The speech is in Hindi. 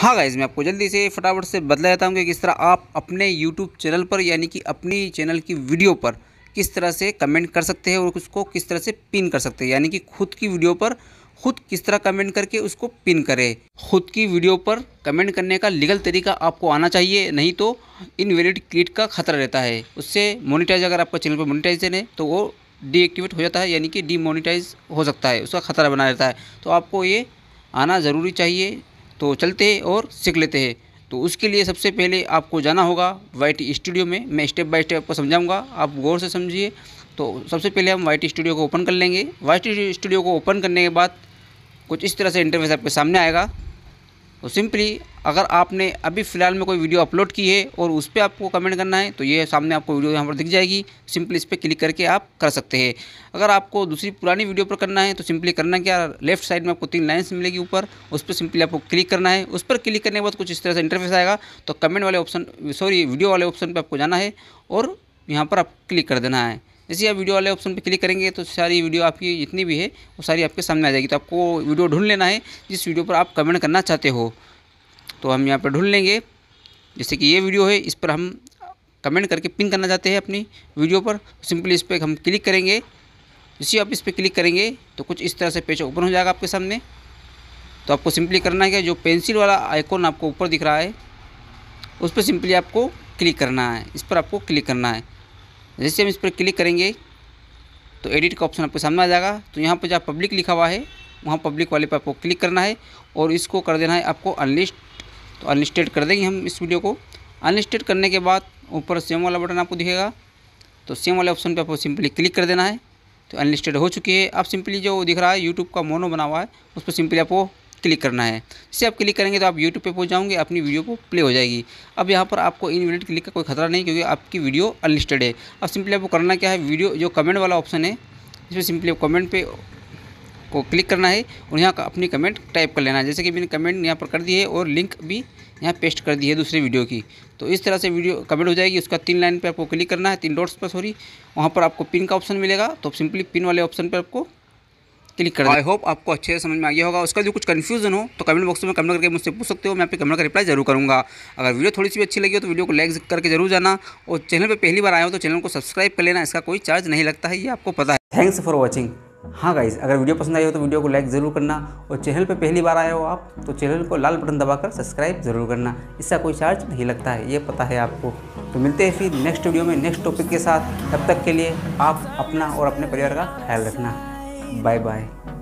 हाँ गाइज़ मैं आपको जल्दी से फटाफट से बदला देता हूँ कि किस तरह आप अपने यूट्यूब चैनल पर यानी कि अपनी चैनल की वीडियो पर किस तरह से कमेंट कर सकते हैं और उसको किस तरह से पिन कर सकते हैं यानी कि खुद की वीडियो पर खुद किस तरह कमेंट करके उसको पिन करें खुद की वीडियो पर कमेंट करने का लीगल तरीका आपको आना चाहिए नहीं तो इनवेलिड क्लिट का खतरा रहता है उससे मोनिटाइज अगर आपका चैनल पर मोनिटाइजेशन है तो वो डीएक्टिवेट हो जाता है यानी कि डीमोनिटाइज हो सकता है उसका खतरा बना रहता है तो आपको ये आना ज़रूरी चाहिए तो चलते हैं और सीख लेते हैं तो उसके लिए सबसे पहले आपको जाना होगा वाइट स्टूडियो में मैं स्टेप बाय स्टेप आपको समझाऊंगा आप गौर से समझिए तो सबसे पहले हम वाइट स्टूडियो को ओपन कर लेंगे वाइट स्टूडियो को ओपन करने के बाद कुछ इस तरह से इंटरफेस आपके सामने आएगा तो सिंपली अगर आपने अभी फ़िलहाल में कोई वीडियो अपलोड की है और उस पर आपको कमेंट करना है तो ये सामने आपको वीडियो यहाँ पर दिख जाएगी सिंपली इस पर क्लिक करके आप कर सकते हैं अगर आपको दूसरी पुरानी वीडियो पर करना है तो सिंपली करना क्या लेफ्ट साइड में आपको तीन लाइन्स मिलेगी ऊपर उस पर सिंपली आपको क्लिक करना है उस पर क्लिक करने के बाद कुछ इस तरह से इंटरफेस आएगा तो कमेंट वाले ऑप्शन सॉरी वीडियो वाले ऑप्शन पर आपको जाना है और यहाँ पर आप क्लिक कर देना है जैसे आप वीडियो वाले ऑप्शन पर क्लिक करेंगे तो सारी वीडियो आपकी जितनी भी है वो सारी आपके सामने आ जाएगी तो आपको वीडियो ढूंढ लेना है जिस वीडियो पर आप कमेंट करना चाहते हो तो हम यहाँ पर ढूंढ लेंगे जैसे कि ये वीडियो है इस पर हम कमेंट करके पिन करना चाहते हैं अपनी वीडियो पर सिंपली इस पर हम क्लिक करेंगे जैसे आप इस पर क्लिक करेंगे तो कुछ इस तरह से पेज ओपन हो जाएगा आपके सामने तो आपको सिंपली करना है कि जो पेंसिल वाला आइकॉन आपको ऊपर दिख रहा है उस पर सिंपली आपको क्लिक करना है इस पर आपको क्लिक करना है जैसे हम इस पर क्लिक करेंगे तो एडिट का ऑप्शन आपके सामने आ जाएगा तो यहाँ पर जहाँ पब्लिक लिखा हुआ है वहाँ पब्लिक वाले पर आपको क्लिक करना है और इसको कर देना है आपको अनलिस्ट तो अनलिस्टेड कर देंगे हम इस वीडियो को अनलिस्टेड करने के बाद ऊपर सेम वाला बटन आपको दिखेगा तो सेम वाले ऑप्शन पर आपको सिंपली क्लिक कर देना है तो अनलिस्टेड हो चुकी है आप सिंपली जो दिख रहा है यूट्यूब का मोनो बना हुआ है उस पर सिंपली आपको क्लिक करना है इसे आप क्लिक करेंगे तो आप यूट्यूब पर पहुंच जाओगे अपनी वीडियो को प्ले हो जाएगी अब यहाँ पर आपको इनविलिट क्लिक का कोई खतरा नहीं क्योंकि आपकी वीडियो अनलिस्टेड है अब सिंपली आपको करना क्या है वीडियो जो कमेंट वाला ऑप्शन है इसमें सिंपली आप कमेंट पर को क्लिक करना है और यहाँ का अपनी कमेंट टाइप कर लेना है जैसे कि मैंने कमेंट यहाँ पर कर दी है और लिंक भी यहाँ पेस्ट कर दी है दूसरी वीडियो की तो इस तरह से वीडियो कमेंट हो जाएगी उसका तीन लाइन पर आपको क्लिक करना है तीन डॉट्स पर सॉरी वहाँ पर आपको पिन का ऑप्शन मिलेगा तो सिंपली पिन वाले ऑप्शन पर आपको क्लिक कर आई होप आपको अच्छे से समझ में आ गया होगा उसका जो कुछ कन्फ्यूजन हो तो कमेंट बॉक्स में कमेंट करके मुझसे पूछ सकते हो मैं आपके कमेंट का रिप्लाई जरूर करूँगा अगर वीडियो थोड़ी सी भी अच्छी लगी हो तो वीडियो को लाइक करके जरूर जाना और चैनल पर पहली बार आया हो तो चैनल को सब्सक्राइब कर लेना इसका कोई चार्ज नहीं लगता है ये आपको पता है थैंक्स फॉर वॉचिंग हाँ गाइज अगर वीडियो पसंद आई हो तो वीडियो को लाइक ज़रूर करना और चैनल पर पहली बार आए हो आप तो चैनल को लाल बटन दबाकर सब्सक्राइब ज़रूर करना इसका कोई चार्ज नहीं लगता है ये पता है आपको तो मिलते हैं फिर नेक्स्ट वीडियो में नेक्स्ट टॉपिक के साथ तब तक के लिए आप अपना और अपने परिवार का ख्याल रखना बाय बाय